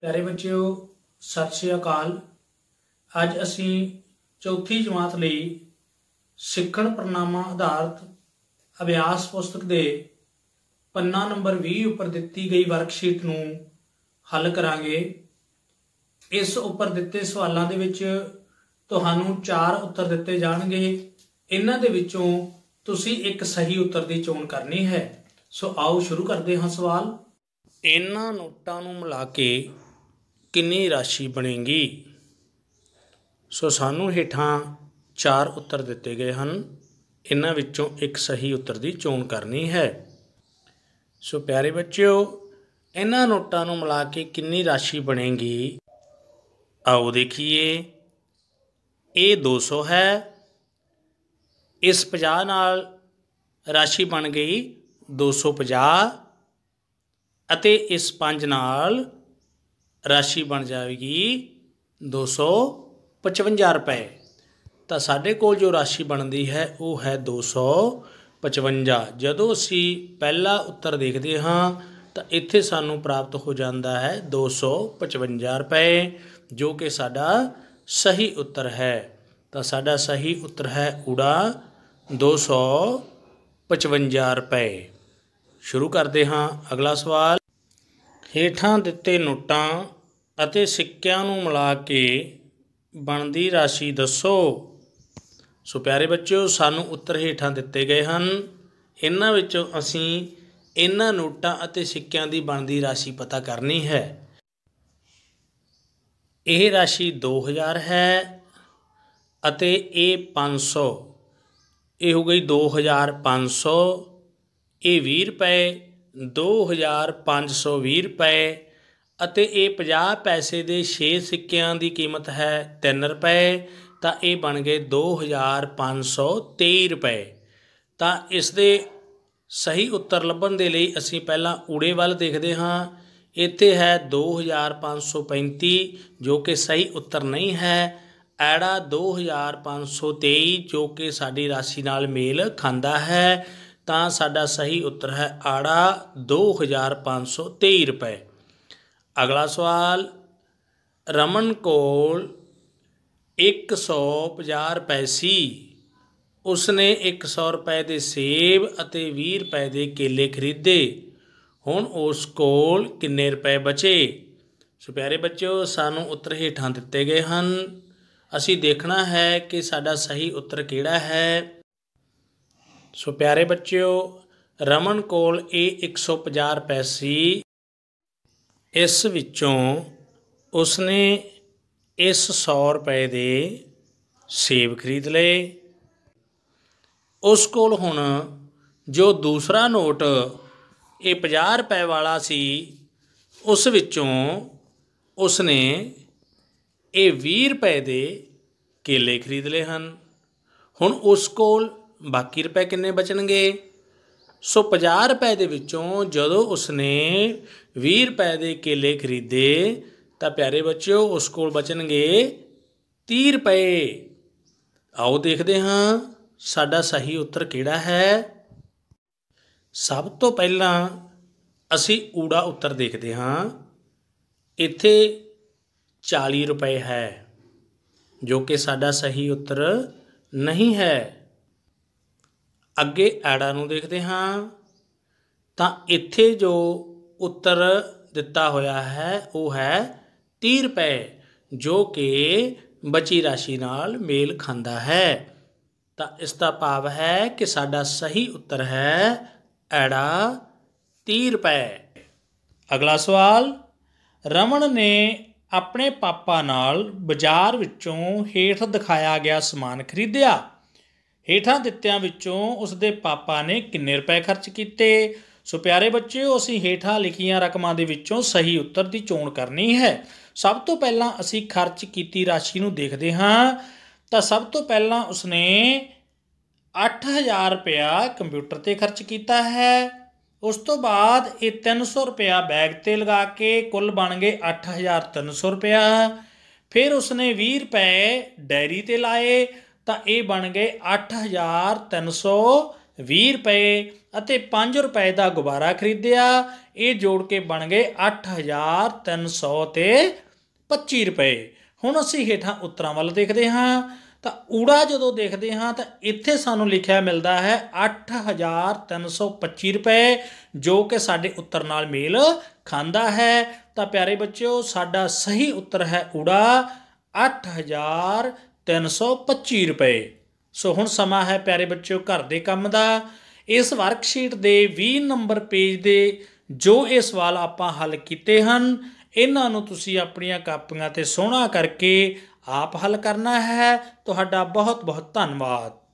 ਪਿਆਰੇ ਬੱਚਿਓ ਸਤਿ ਸ੍ਰੀ ਅਕਾਲ ਅੱਜ ਅਸੀਂ ਚੌਥੀ ਜਮਾਤ ਲਈ ਸਿੱਖਣ ਪ੍ਰਣਾਮਾ ਆਧਾਰਿਤ ਅਭਿਆਸ ਪੁਸਤਕ ਦੇ ਪੰਨਾ ਨੰਬਰ 20 ਉੱਪਰ ਦਿੱਤੀ ਗਈ ਵਰਕਸ਼ੀਟ ਨੂੰ ਹੱਲ ਕਰਾਂਗੇ ਇਸ ਉੱਪਰ ਦਿੱਤੇ ਸਵਾਲਾਂ ਦੇ ਵਿੱਚ ਤੁਹਾਨੂੰ ਚਾਰ ਉੱਤਰ ਦਿੱਤੇ ਜਾਣਗੇ ਇਹਨਾਂ ਦੇ ਵਿੱਚੋਂ ਤੁਸੀਂ ਇੱਕ ਸਹੀ ਉੱਤਰ ਦੀ ਚੋਣ ਕਰਨੀ ਹੈ ਸੋ ਆਓ ਸ਼ੁਰੂ ਕਰਦੇ ਹਾਂ ਸਵਾਲ ਇਹਨਾਂ ਨੋਟਾਂ ਨੂੰ ਮਿਲਾ ਕੇ ਕਿੰਨੀ ਰਾਸ਼ੀ ਬਣੇਗੀ ਸੋ ਸਾਨੂੰ ਹੇਠਾਂ ਚਾਰ ਉੱਤਰ ਦਿੱਤੇ ਗਏ ਹਨ ਇਹਨਾਂ ਵਿੱਚੋਂ ਇੱਕ ਸਹੀ ਉੱਤਰ ਦੀ ਚੋਣ ਕਰਨੀ ਹੈ ਸੋ ਪਿਆਰੇ ਬੱਚਿਓ ਇਹਨਾਂ ਨੋਟਾਂ ਨੂੰ ਮਿਲਾ ਕੇ ਕਿੰਨੀ ਰਾਸ਼ੀ ਬਣੇਗੀ ਆਓ ਦੇਖੀਏ ਇਹ 200 ਹੈ ਇਸ 50 ਨਾਲ ਰਾਸ਼ੀ ਬਣ ਗਈ 250 ਅਤੇ ਇਸ 5 ਨਾਲ ਰਾਸ਼ੀ ਬਣ ਜਾਵੇਗੀ 255 ਰੁਪਏ ਤਾਂ ਸਾਡੇ ਕੋਲ ਜੋ ਰਾਸ਼ੀ ਬਣਦੀ ਹੈ ਉਹ ਹੈ 255 ਜਦੋਂ ਅਸੀਂ ਪਹਿਲਾ ਉੱਤਰ ਦੇਖਦੇ ਹਾਂ ਤਾਂ ਇੱਥੇ ਸਾਨੂੰ ਪ੍ਰਾਪਤ ਹੋ ਜਾਂਦਾ ਹੈ 255 ਰੁਪਏ ਜੋ ਕਿ ਸਾਡਾ ਸਹੀ ਉੱਤਰ ਹੈ ਤਾਂ ਸਾਡਾ ਸਹੀ ਉੱਤਰ ਹੈ ਊੜਾ 255 ਰੁਪਏ ਸ਼ੁਰੂ ਕਰਦੇ ਹਾਂ ਅਗਲਾ ਸਵਾਲ ਹੇਠਾਂ ਦਿੱਤੇ ਨੋਟਾਂ ਅਤੇ ਸਿੱਕਿਆਂ ਨੂੰ ਮਿਲਾ ਕੇ ਬਣਦੀ ਰਾਸ਼ੀ ਦੱਸੋ ਸੋ ਪਿਆਰੇ ਬੱਚਿਓ ਸਾਨੂੰ ਉੱਤਰ ਹੇਠਾਂ ਦਿੱਤੇ ਗਏ ਹਨ ਇਹਨਾਂ ਵਿੱਚੋਂ ਅਸੀਂ ਇਹਨਾਂ ਨੋਟਾਂ ਅਤੇ ਸਿੱਕਿਆਂ ਦੀ ਬਣਦੀ ਰਾਸ਼ੀ ਪਤਾ ਕਰਨੀ ਹੈ ਇਹ ਰਾਸ਼ੀ 2000 ਹੈ ਅਤੇ ਇਹ 500 ਇਹ ਹੋ ਗਈ 2500 ਇਹ 20 ਰੁਪਏ 2520 ਰੁਪਏ ਅਤੇ ਇਹ 50 ਪੈਸੇ ਦੇ 6 ਸਿੱਕਿਆਂ ਦੀ ਕੀਮਤ ਹੈ 3 ਰੁਪਏ ਤਾਂ ਇਹ ਬਣ ਗਏ 2523 ਰੁਪਏ ਤਾਂ ਇਸ ਦੇ ਸਹੀ ਉੱਤਰ ਲੱਭਣ ਦੇ ਲਈ ਅਸੀਂ ਪਹਿਲਾਂ ਊੜੇ ਵੱਲ ਦੇਖਦੇ ਹਾਂ ਇੱਥੇ ਹੈ 2535 ਜੋ ਕਿ ਸਹੀ ਉੱਤਰ ਨਹੀਂ ਹੈ ਐੜਾ 2523 ਜੋ ਕਿ ਸਾਡੀ ਰਾਸ਼ੀ ਨਾਲ ਮੇਲ ਖਾਂਦਾ ਹੈ ਤਾਂ ਸਾਡਾ ਸਹੀ ਉੱਤਰ ਹੈ ਆੜਾ 2523 ਰੁਪਏ ਅਗਲਾ ਸਵਾਲ ਰਮਨ ਕੋਲ 150 ਰੁਪਏ ਸੀ ਉਸਨੇ 100 ਰੁਪਏ ਦੇ ਸੇਬ ਅਤੇ 20 ਰੁਪਏ ਦੇ ਕੇਲੇ ਖਰੀਦੇ ਹੁਣ ਉਸ ਕੋਲ ਕਿੰਨੇ ਰੁਪਏ ਬਚੇ ਸੋ ਪਿਆਰੇ ਬੱਚਿਓ ਸਾਨੂੰ ਉੱਤਰ ਹੇਠਾਂ ਦਿੱਤੇ ਗਏ ਹਨ ਅਸੀਂ ਦੇਖਣਾ ਹੈ ਕਿ ਸਾਡਾ ਸਹੀ ਉੱਤਰ ਕਿਹੜਾ ਹੈ ਸੋ ਪਿਆਰੇ ਬੱਚਿਓ ਰਮਨ ਕੋਲ ਇਹ 150 ਰੁਪਏ ਸੀ ਇਸ ਵਿੱਚੋਂ ਉਸਨੇ ਇਸ 100 ਰੁਪਏ ਦੇ ਸੇਬ ਖਰੀਦ ਲਏ ਉਸ ਕੋਲ ਹੁਣ ਜੋ ਦੂਸਰਾ ਨੋਟ ਇਹ 50 ਰੁਪਏ ਵਾਲਾ ਸੀ ਉਸ ਵਿੱਚੋਂ ਉਸਨੇ ਇਹ 20 ਰੁਪਏ ਦੇ ਕੇਲੇ ਖਰੀਦ ਲਏ ਹਨ ਹੁਣ ਉਸ ਕੋਲ ਬਾਕੀ ਰੁਪਏ ਕਿੰਨੇ ਬਚਣਗੇ ਸੋ 50 ਰੁਪਏ ਦੇ ਵਿੱਚੋਂ ਜਦੋਂ ਉਸਨੇ 20 ਰੁਪਏ ਦੇ ਕੇਲੇ ਖਰੀਦੇ ਤਾਂ ਪਿਆਰੇ ਬੱਚਿਓ ਉਸ ਕੋਲ ਬਚਣਗੇ 30 ਰੁਪਏ ਆਓ ਦੇਖਦੇ ਹਾਂ ਸਾਡਾ ਸਹੀ ਉੱਤਰ ਕਿਹੜਾ ਹੈ ਸਭ ਤੋਂ ਪਹਿਲਾਂ ਅਸੀਂ ਊੜਾ ਉੱਤਰ ਦੇਖਦੇ ਹਾਂ ਇੱਥੇ 40 ਰੁਪਏ ਹੈ ਜੋ ਕਿ ਸਾਡਾ ਸਹੀ ਉੱਤਰ ਨਹੀਂ ਹੈ ਅੱਗੇ ਐੜਾ ਨੂੰ ਦੇਖਦੇ ਹਾਂ ਤਾਂ ਇੱਥੇ ਜੋ ਉੱਤਰ ਦਿੱਤਾ ਹੋਇਆ ਹੈ ਉਹ ਹੈ 30 ਰੁਪਏ ਜੋ ਕਿ ਬਚੀ ਰਾਸ਼ੀ ਨਾਲ ਮੇਲ ਖਾਂਦਾ ਹੈ ਤਾਂ ਇਸ ਦਾ ਭਾਵ ਹੈ ਕਿ ਸਾਡਾ ਸਹੀ ਉੱਤਰ ਹੈ ਐੜਾ 30 ਰੁਪਏ ਅਗਲਾ ਸਵਾਲ ਰਮਣ ਨੇ ਆਪਣੇ ਪਾਪਾ ਨਾਲ ਬਾਜ਼ਾਰ ਵਿੱਚੋਂ ਹੇਠ ਦਿਖਾਇਆ ਗਿਆ ਸਮਾਨ ਖਰੀਦਿਆ ਹੇਠਾਂ ਦਿੱਤਿਆਂ ਵਿੱਚੋਂ ਉਸ ਦੇ ਪਾਪਾ ਨੇ ਕਿੰਨੇ ਰੁਪਏ ਖਰਚ ਕੀਤੇ ਸੋ ਪਿਆਰੇ ਬੱਚਿਓ ਅਸੀਂ ਹੇਠਾਂ ਲਿਖੀਆਂ ਰਕਮਾਂ ਦੇ ਵਿੱਚੋਂ ਸਹੀ ਉੱਤਰ ਦੀ ਚੋਣ ਕਰਨੀ ਹੈ ਸਭ ਤੋਂ ਪਹਿਲਾਂ ਅਸੀਂ ਖਰਚ ਕੀਤੀ ਰਾਸ਼ੀ ਨੂੰ ਦੇਖਦੇ ਹਾਂ ਤਾਂ ਸਭ ਤੋਂ ਪਹਿਲਾਂ ਉਸਨੇ 8000 ਰੁਪਏ ਕੰਪਿਊਟਰ ਤੇ ਖਰਚ ਕੀਤਾ ਹੈ ਉਸ ਤੋਂ ਬਾਅਦ ਇਹ 300 ਰੁਪਏ ਬੈਗ ਤੇ ਲਗਾ ਕੇ ਕੁੱਲ ਬਣ ਗਏ 8300 ਰੁਪਏ ਫਿਰ ਉਸਨੇ 20 ਰੁਪਏ ਡੈਰੀ ਤੇ ਲਾਏ ਤਾਂ ਇਹ ਬਣ ਗਏ 8320 ਰੁਪਏ ਅਤੇ 5 ਰੁਪਏ ਦਾ ਗੁਬਾਰਾ ਖਰੀਦਿਆ ਇਹ ਜੋੜ ਕੇ ਬਣ ਗਏ 8300 ਤੇ 25 ਰੁਪਏ ਹੁਣ ਅਸੀਂ ਹੇਠਾਂ ਉੱਤਰਾਂ ਵੱਲ ਦੇਖਦੇ ਹਾਂ ਤਾਂ ਊੜਾ ਜਦੋਂ ਦੇਖਦੇ ਹਾਂ ਤਾਂ ਇੱਥੇ ਸਾਨੂੰ ਲਿਖਿਆ ਮਿਲਦਾ ਹੈ 8325 ਰੁਪਏ ਜੋ ਕਿ ਸਾਡੇ ਉੱਤਰ ਨਾਲ ਮੇਲ ਖਾਂਦਾ ਹੈ ਤਾਂ ਪਿਆਰੇ ਬੱਚਿਓ ਸਾਡਾ ਸਹੀ ਉੱਤਰ ਹੈ ਊੜਾ 8000 325 ਰੁਪਏ ਸੋ ਹੁਣ ਸਮਾਂ ਹੈ ਪਿਆਰੇ ਬੱਚਿਓ ਘਰ ਦੇ ਕੰਮ ਦਾ ਇਸ ਵਰਕਸ਼ੀਟ ਦੇ 20 ਨੰਬਰ ਪੇਜ ਦੇ ਜੋ ਇਹ ਸਵਾਲ ਆਪਾਂ ਹੱਲ ਕੀਤੇ ਹਨ ਇਹਨਾਂ ਨੂੰ ਤੁਸੀਂ ਆਪਣੀਆਂ ਕਾਪੀਆਂ ਤੇ ਸੋਹਣਾ ਕਰਕੇ ਆਪ ਹੱਲ ਕਰਨਾ ਹੈ ਤੁਹਾਡਾ ਬਹੁਤ ਬਹੁਤ ਧੰਨਵਾਦ